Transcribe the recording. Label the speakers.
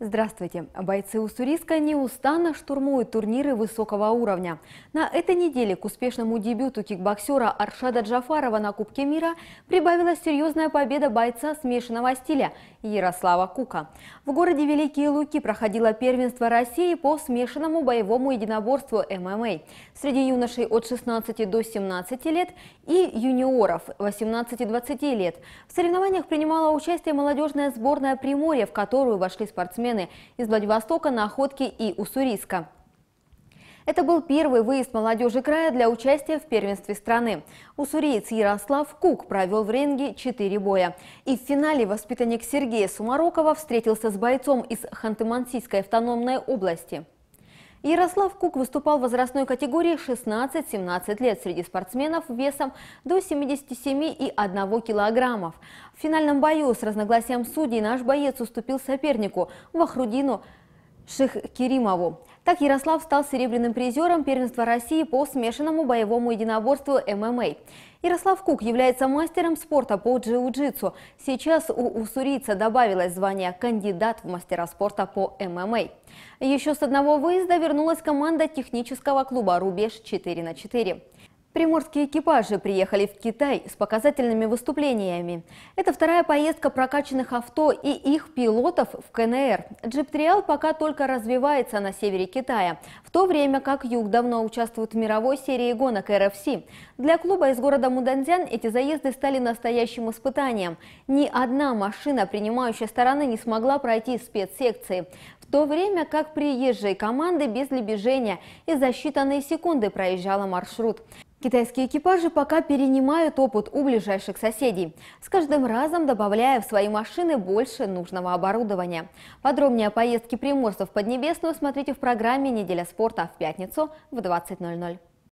Speaker 1: Здравствуйте! Бойцы Уссурийска неустанно штурмуют турниры высокого уровня. На этой неделе к успешному дебюту кикбоксера Аршада Джафарова на Кубке мира прибавилась серьезная победа бойца смешанного стиля Ярослава Кука. В городе Великие Луки проходило первенство России по смешанному боевому единоборству ММА среди юношей от 16 до 17 лет и юниоров 18-20 лет. В соревнованиях принимала участие молодежная сборная Приморья, в которую вошли спортсмены замены из Владивостока, Находки и Уссурийска. Это был первый выезд молодежи края для участия в первенстве страны. Уссуриец Ярослав Кук провел в ринге 4 боя. И в финале воспитанник Сергея Сумарокова встретился с бойцом из Ханты-Мансийской автономной области. Ярослав Кук выступал в возрастной категории 16-17 лет среди спортсменов весом до 77,1 килограммов. В финальном бою с разногласием судей наш боец уступил сопернику Вахрудину Шихкеримову. Так Ярослав стал серебряным призером первенства России по смешанному боевому единоборству ММА. Ярослав Кук является мастером спорта по джиу-джитсу. Сейчас у уссурийца добавилось звание «кандидат в мастера спорта по ММА». Еще с одного выезда вернулась команда технического клуба «Рубеж 4 на 4». Приморские экипажи приехали в Китай с показательными выступлениями. Это вторая поездка прокачанных авто и их пилотов в КНР. Джиптриал пока только развивается на севере Китая, в то время как Юг давно участвует в мировой серии гонок РФС. Для клуба из города Муданзян эти заезды стали настоящим испытанием. Ни одна машина принимающей стороны не смогла пройти спецсекции. В то время как приезжие команды без лебежения и за считанные секунды проезжала маршрут. Китайские экипажи пока перенимают опыт у ближайших соседей, с каждым разом добавляя в свои машины больше нужного оборудования. Подробнее о поездке приморцев в Поднебесную смотрите в программе «Неделя спорта» в пятницу в 20.00.